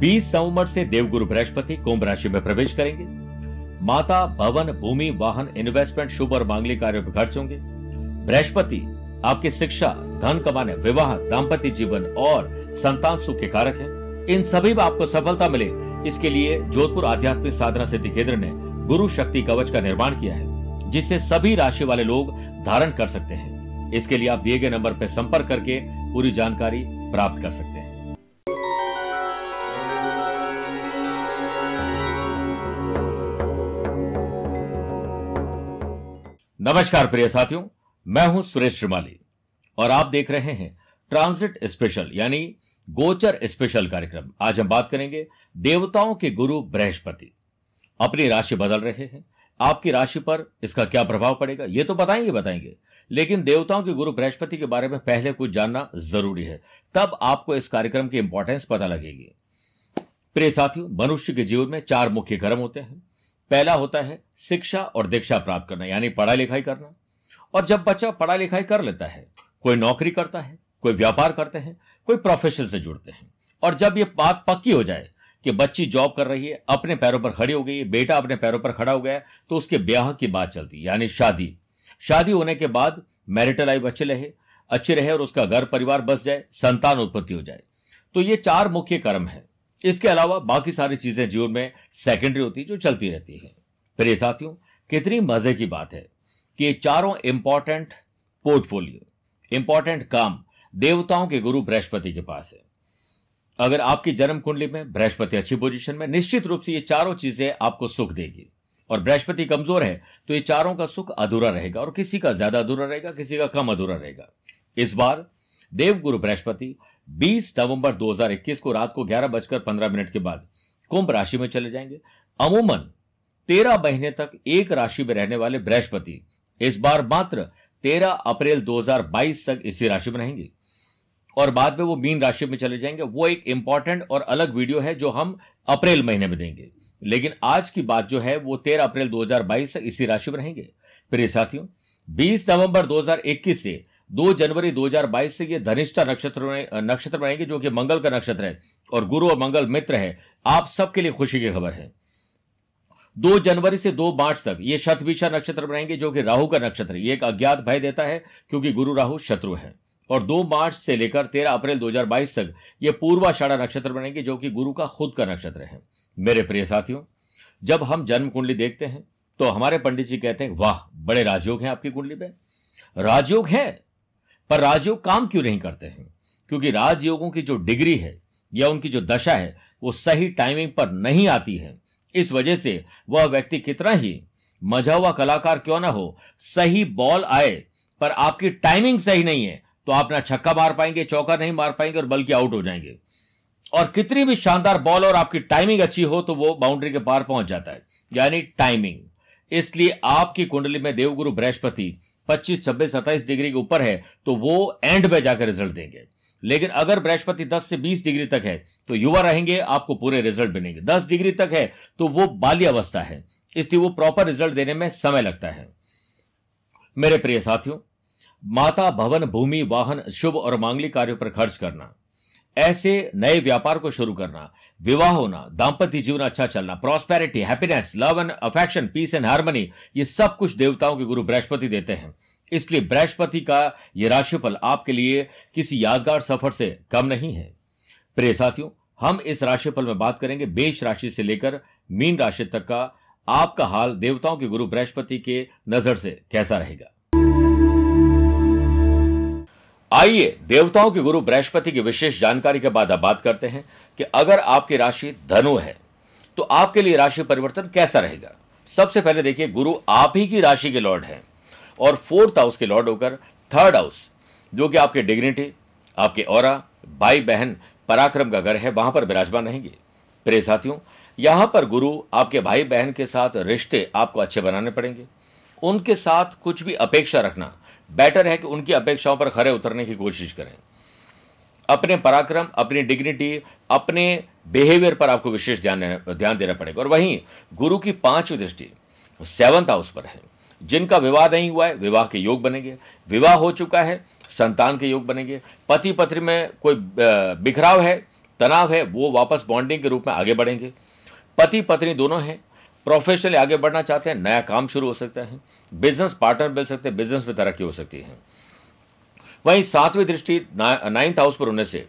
बीस नवंबर से देवगुरु बृहस्पति कुंभ राशि में प्रवेश करेंगे माता भवन भूमि वाहन इन्वेस्टमेंट शुभ और मांगलिक कार्यों पर खर्च होंगे बृहस्पति आपकी शिक्षा धन कमाने विवाह दाम्पत्य जीवन और संतान सुख के कारक हैं। इन सभी में आपको सफलता मिले इसके लिए जोधपुर आध्यात्मिक साधना सिद्धि केंद्र ने गुरु शक्ति कवच का निर्माण किया है जिसे सभी राशि वाले लोग धारण कर सकते हैं इसके लिए आप दिए गए नंबर पर संपर्क करके पूरी जानकारी प्राप्त कर सकते हैं नमस्कार प्रिय साथियों मैं हूं सुरेश श्रीमाली और आप देख रहे हैं ट्रांसिट स्पेशल यानी गोचर स्पेशल कार्यक्रम आज हम बात करेंगे देवताओं के गुरु बृहस्पति अपनी राशि बदल रहे हैं आपकी राशि पर इसका क्या प्रभाव पड़ेगा ये तो बताएंगे बताएंगे लेकिन देवताओं के गुरु बृहस्पति के बारे में पहले कुछ जानना जरूरी है तब आपको इस कार्यक्रम की इंपॉर्टेंस पता लगेगी प्रिय साथियों मनुष्य के जीवन में चार मुख्य कर्म होते हैं पहला होता है शिक्षा और दीक्षा प्राप्त करना यानी पढ़ाई लिखाई करना और जब बच्चा पढ़ाई लिखाई कर लेता है कोई नौकरी करता है कोई व्यापार करते हैं कोई प्रोफेशन से जुड़ते हैं और जब ये बात पक्की हो जाए कि बच्ची जॉब कर रही है अपने पैरों पर खड़ी हो गई है बेटा अपने पैरों पर खड़ा हो गया तो उसके ब्याह की बात चलती यानी शादी शादी होने के बाद मैरिटल लाइफ अच्छे रहे अच्छे रहे और उसका घर परिवार बस जाए संतान उत्पत्ति हो जाए तो ये चार मुख्य कर्म है इसके अलावा बाकी सारी चीजें जीवन में सेकेंडरी होती जो चलती रहती है प्रिय साथियों कितनी मजे की बात है कि चारों इंपॉर्टेंट पोर्टफोलियो इंपॉर्टेंट काम देवताओं के गुरु बृहस्पति के पास है अगर आपकी जन्म कुंडली में बृहस्पति अच्छी पोजीशन में निश्चित रूप से ये चारों चीजें आपको सुख देगी और बृहस्पति कमजोर है तो ये चारों का सुख अधूरा रहेगा और किसी का ज्यादा अधूरा रहेगा किसी का कम अधूरा रहेगा इस बार देव गुरु बृहस्पति 20 नवंबर 2021 को रात को ग्यारह बजकर पंद्रह मिनट के बाद कुंभ राशि में चले जाएंगे अमूमन तेरह महीने तक एक राशि में रहने वाले बृहस्पति इस बार मात्र 13 अप्रैल 2022 तक इसी राशि में रहेंगे और बाद में वो मीन राशि में चले जाएंगे वो एक इंपॉर्टेंट और अलग वीडियो है जो हम अप्रैल महीने में देंगे लेकिन आज की बात जो है वो तेरह अप्रैल 2022 तक इसी राशि में रहेंगे प्रिय साथियों 20 नवंबर 2021 से दो जनवरी 2022 से ये धनिष्ठा नक्षत्र नक्षत्र बनेंगे जो कि मंगल का नक्षत्र है और गुरु और मंगल मित्र है आप सबके लिए खुशी की खबर है दो जनवरी से दो मार्च तक ये शतभिषा नक्षत्र बनाएंगे जो कि राहु का नक्षत्र है ये एक अज्ञात भय देता है क्योंकि गुरु राहु शत्रु है और दो मार्च से लेकर तेरह अप्रैल दो तक ये पूर्वाषाढ़ा नक्षत्र बनेंगे जो कि गुरु का खुद का नक्षत्र है मेरे प्रिय साथियों जब हम जन्म कुंडली देखते हैं तो हमारे पंडित जी कहते हैं वाह बड़े राजयोग हैं आपकी कुंडली में राजयोग है पर राजयोग काम क्यों नहीं करते हैं क्योंकि राजयोगों की जो डिग्री है या उनकी जो दशा है वो सही टाइमिंग पर नहीं आती है इस वजह से वह व्यक्ति कितना ही मजा हुआ कलाकार क्यों ना हो सही बॉल आए पर आपकी टाइमिंग सही नहीं है तो आप ना छक्का मार पाएंगे चौका नहीं मार पाएंगे और बल्कि आउट हो जाएंगे और कितनी भी शानदार बॉल और आपकी टाइमिंग अच्छी हो तो वो बाउंड्री के पार पहुंच जाता है यानी टाइमिंग इसलिए आपकी कुंडली में देवगुरु बृहस्पति पच्चीस छब्बीस सत्ताईस डिग्री के ऊपर है तो वो एंड में जाकर रिजल्ट देंगे लेकिन अगर बृहस्पति 10 से 20 डिग्री तक है तो युवा रहेंगे आपको पूरे रिजल्ट मिलेंगे 10 डिग्री तक है तो वो बाल्यावस्था है इसलिए वो प्रॉपर रिजल्ट देने में समय लगता है मेरे प्रिय साथियों माता भवन भूमि वाहन शुभ और मांगलिक कार्यों पर खर्च करना ऐसे नए व्यापार को शुरू करना विवाह होना दाम्पत्य जीवन अच्छा चलना prosperity happiness love and affection peace and harmony ये सब कुछ देवताओं के गुरु बृहस्पति देते हैं इसलिए बृहस्पति का ये राशिफल आपके लिए किसी यादगार सफर से कम नहीं है प्रिय साथियों हम इस राशिफल में बात करेंगे मेष राशि से लेकर मीन राशि तक का आपका हाल देवताओं के गुरु बृहस्पति के नजर से कैसा रहेगा आइए देवताओं के गुरु बृहस्पति की विशेष जानकारी के बाद अब बात करते हैं कि अगर आपकी राशि धनु है तो आपके लिए राशि परिवर्तन कैसा रहेगा सबसे पहले देखिए गुरु आप ही की राशि के लॉर्ड हैं और फोर्थ हाउस के लॉर्ड होकर थर्ड हाउस जो कि आपके डिग्निटी आपके और भाई बहन पराक्रम का घर है वहां पर विराजमान रहेंगे प्रे साथियों यहां पर गुरु आपके भाई बहन के साथ रिश्ते आपको अच्छे बनाने पड़ेंगे उनके साथ कुछ भी अपेक्षा रखना बेटर है कि उनकी अपेक्षाओं पर खरे उतरने की कोशिश करें अपने पराक्रम अपनी डिग्निटी अपने बिहेवियर पर आपको विशेष ध्यान ध्यान देना पड़ेगा और वहीं गुरु की पांचवी दृष्टि सेवंथ हाउस पर है जिनका विवाह नहीं हुआ है विवाह के योग बनेंगे विवाह हो चुका है संतान के योग बनेंगे पति पत्नी में कोई बिखराव है तनाव है वो वापस बॉन्डिंग के रूप में आगे बढ़ेंगे पति पत्नी दोनों हैं प्रोफेशनली आगे बढ़ना चाहते हैं नया काम शुरू हो सकता है बिजनेस पार्टनर मिल सकते हैं बिजनेस में तरक्की हो सकती है वहीं सातवीं दृष्टि नाइन्थ हाउस पर होने से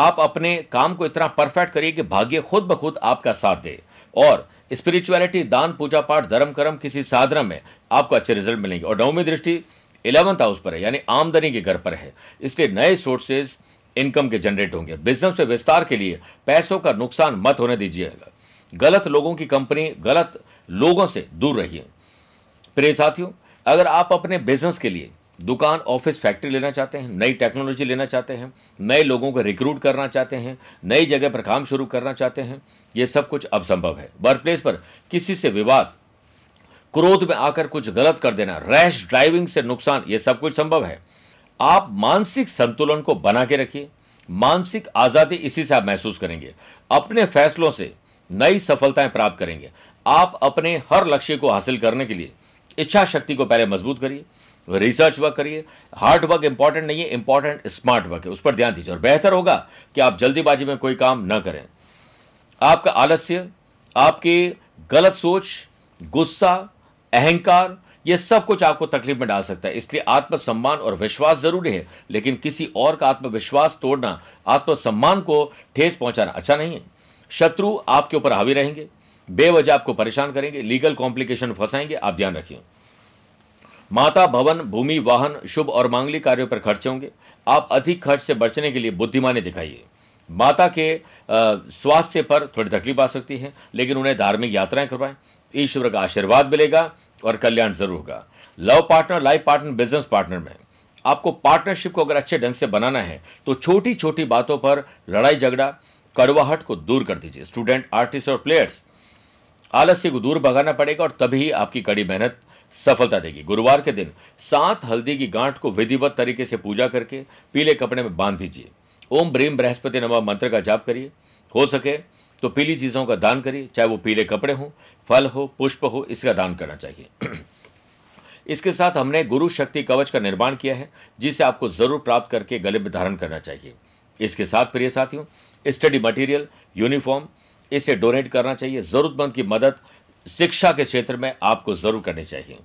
आप अपने काम को इतना परफेक्ट करिए कि भाग्य खुद ब खुद आपका साथ दे और स्पिरिचुअलिटी दान पूजा पाठ धर्म कर्म किसी साधना में आपको अच्छे रिजल्ट मिलेंगे और नौवीं दृष्टि इलेवंथ हाउस पर है यानी आमदनी के घर पर है इसलिए नए सोर्सेज इनकम के जनरेट होंगे बिजनेस में विस्तार के लिए पैसों का नुकसान मत होने दीजिएगा गलत लोगों की कंपनी गलत लोगों से दूर रहिए प्रिय साथियों अगर आप अपने बिजनेस के लिए दुकान ऑफिस फैक्ट्री लेना चाहते हैं नई टेक्नोलॉजी लेना चाहते हैं नए लोगों को रिक्रूट करना चाहते हैं नई जगह पर काम शुरू करना चाहते हैं ये सब कुछ अब संभव है वर्क प्लेस पर किसी से विवाद क्रोध में आकर कुछ गलत कर देना रैश ड्राइविंग से नुकसान ये सब कुछ संभव है आप मानसिक संतुलन को बना के रखिए मानसिक आज़ादी इसी से आप महसूस करेंगे अपने फैसलों से नई सफलताएं प्राप्त करेंगे आप अपने हर लक्ष्य को हासिल करने के लिए इच्छा शक्ति को पहले मजबूत करिए रिसर्च वर्क करिए हार्ड वर्क इंपॉर्टेंट नहीं है इंपॉर्टेंट स्मार्ट वर्क है उस पर ध्यान दीजिए और बेहतर होगा कि आप जल्दीबाजी में कोई काम ना करें आपका आलस्य आपकी गलत सोच गुस्सा अहंकार ये सब कुछ आपको तकलीफ में डाल सकता है इसलिए आत्मसम्मान और विश्वास जरूरी है लेकिन किसी और का आत्मविश्वास तोड़ना आत्मसम्मान को ठेस पहुंचाना अच्छा नहीं है शत्रु आपके ऊपर हावी रहेंगे बेवजह आपको परेशान करेंगे लीगल कॉम्प्लिकेशन फंसाएंगे आप ध्यान रखिए माता भवन भूमि वाहन शुभ और मांगलिक कार्यों पर खर्च होंगे आप अधिक खर्च से बचने के लिए बुद्धिमानी दिखाइए माता के स्वास्थ्य पर थोड़ी तकलीफ आ सकती है लेकिन उन्हें धार्मिक यात्राएं करवाएं ईश्वर का आशीर्वाद मिलेगा और कल्याण जरूर होगा love partner life partner business partner में आपको पार्टनरशिप को अगर अच्छे ढंग से बनाना है तो छोटी छोटी बातों पर लड़ाई झगड़ा कड़वाहट को दूर कर दीजिए स्टूडेंट आर्टिस्ट और प्लेयर्स आलस्य को दूर भगाना पड़ेगा और तभी आपकी कड़ी मेहनत सफलता देगी गुरुवार के दिन सात हल्दी की गांठ को विधिवत तरीके से पूजा करके पीले कपड़े में बांध दीजिए ओम ब्रीम बृहस्पति नवा मंत्र का जाप करिए हो सके तो पीली चीज़ों का दान करिए चाहे वो पीले कपड़े हों फल हो पुष्प हो इसका दान करना चाहिए इसके साथ हमने गुरु शक्ति कवच का निर्माण किया है जिसे आपको जरूर प्राप्त करके गले में धारण करना चाहिए इसके साथ प्रिय साथियों स्टडी मटेरियल यूनिफॉर्म इसे डोनेट करना चाहिए ज़रूरतमंद की मदद शिक्षा के क्षेत्र में आपको ज़रूर करनी चाहिए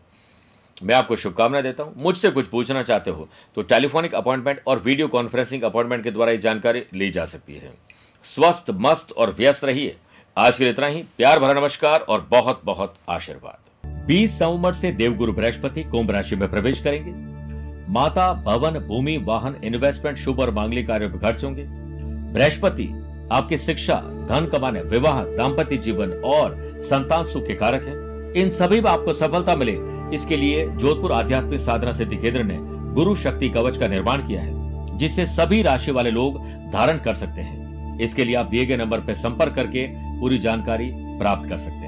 मैं आपको शुभकामना देता हूं मुझसे कुछ पूछना चाहते हो तो टेलीफोनिक अपॉइंटमेंट और वीडियो कॉन्फ्रेंसिंग अपॉइंटमेंट के द्वारा ये जानकारी ली जा सकती है स्वस्थ मस्त और व्यस्त रहिए आज के लिए इतना ही प्यार भरा नमस्कार और बहुत बहुत आशीर्वाद 20 नवंबर से देवगुरु बृहस्पति कुंभ राशि में प्रवेश करेंगे माता भवन भूमि वाहन इन्वेस्टमेंट शुभ और मांगलिक कार्यों पर खर्च होंगे बृहस्पति आपकी शिक्षा धन कमाने विवाह दाम्पत्य जीवन और संतान सुख के कारक है इन सभी में आपको सफलता मिले इसके लिए जोधपुर आध्यात्मिक साधना सिद्धि केंद्र ने गुरु शक्ति कवच का निर्माण किया है जिसे सभी राशि वाले लोग धारण कर सकते हैं इसके लिए आप दिए गए नंबर पर संपर्क करके पूरी जानकारी प्राप्त कर सकते हैं